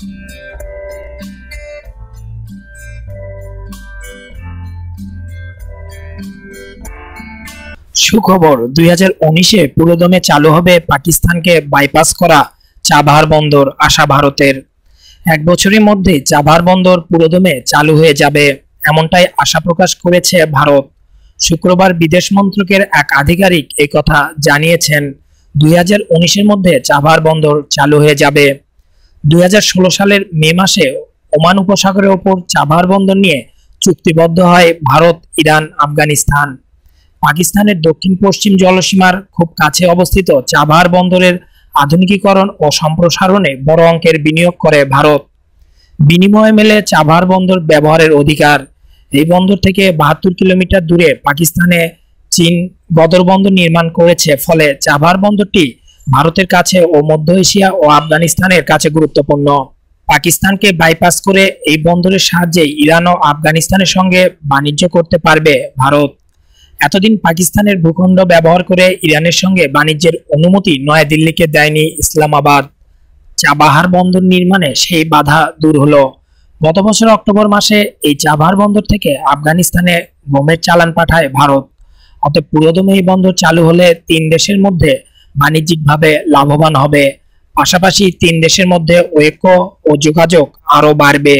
সুখবর দুই হাজার উনিশে পুরোদমে চালু হবে পাকিস্তানকে বাইপাস করা চাবাহার বন্দর আশা ভারতের এক বছরের মধ্যে চাবাহার বন্দর পুরোদমে চালু হয়ে যাবে এমনটাই আশা প্রকাশ করেছে ভারত শুক্রবার বিদেশ মন্ত্রকের এক আধিকারিক এই কথা জানিয়েছেন দুই হাজার মধ্যে চাবাহার বন্দর চালু হয়ে যাবে 2016 সালের মে মাসে ওমান উপসাগরের ওপর চাভার বন্দর নিয়ে চুক্তিবদ্ধ হয় ভারত ইরান আফগানিস্তান পাকিস্তানের দক্ষিণ পশ্চিম জলসীমার খুব কাছে অবস্থিত চাভার বন্দরের আধুনিকীকরণ ও সম্প্রসারণে বড় অঙ্কের বিনিয়োগ করে ভারত বিনিময়ে মেলে চাভার বন্দর ব্যবহারের অধিকার এই বন্দর থেকে বাহাত্তর কিলোমিটার দূরে পাকিস্তানে চীন গদর বন্দর নির্মাণ করেছে ফলে চাভার বন্দরটি ভারতের কাছে ও মধ্য এশিয়া ও আফগানিস্তানের কাছে গুরুত্বপূর্ণ পাকিস্তানকে বাইপাস করে এই বন্দরের সাহায্যে ইরান ও আফগানিস্তানের সঙ্গে বাণিজ্য করতে পারবে ভারত এতদিন পাকিস্তানের ভূখণ্ড ব্যবহার করে ইরানের সঙ্গে বাণিজ্যের অনুমতি নয়াদিল্লিকে দেয়নি ইসলামাবাদ চাবাহার বন্দর নির্মাণে সেই বাধা দূর হল গত বছর অক্টোবর মাসে এই চাবাহার বন্দর থেকে আফগানিস্তানে গমের চালান পাঠায় ভারত অতএব পুরোদমে এই বন্দর চালু হলে তিন দেশের মধ্যে বাণিজ্যিকভাবে লাভবান হবে পাশাপাশি তিন দেশের মধ্যে ঐক্য ও যোগাযোগ আরও বাড়বে